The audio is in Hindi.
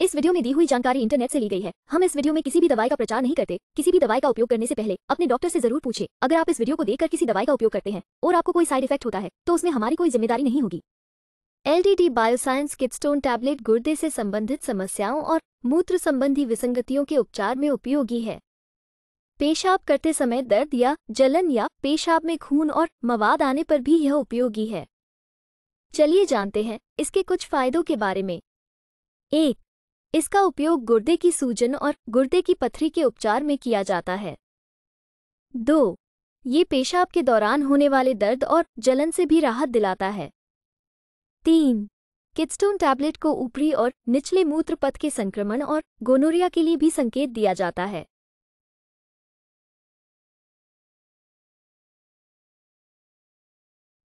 इस वीडियो में दी हुई जानकारी इंटरनेट से ली गई है हम इस वीडियो में किसी भी दवाई का प्रचार नहीं करते किसी भी दवाई का उपयोग करने से पहले अपने डॉक्टर से जरूर पूछे अगर आप इस वीडियो को देखकर किसी दवाई का उपयोग करते हैं और आपको कोई साइड इफेक्ट होता है तो उसमें हमारी कोई जिम्मेदारी नहीं होगी एलडीडी बायोसाइंस किटस्टोन टैबलेट गुर्दे से संबंधित समस्याओं और मूत्र संबंधी विसंगतियों के उपचार में उपयोगी है पेशाब करते समय दर्द या जलन या पेशाब में खून और मवाद आने पर भी यह उपयोगी है चलिए जानते हैं इसके कुछ फायदों के बारे में एक इसका उपयोग गुर्दे की सूजन और गुर्दे की पथरी के उपचार में किया जाता है दो ये पेशाब के दौरान होने वाले दर्द और जलन से भी राहत दिलाता है तीन किडस्टोन टैबलेट को ऊपरी और निचले मूत्र पथ के संक्रमण और गोनोरिया के लिए भी संकेत दिया जाता है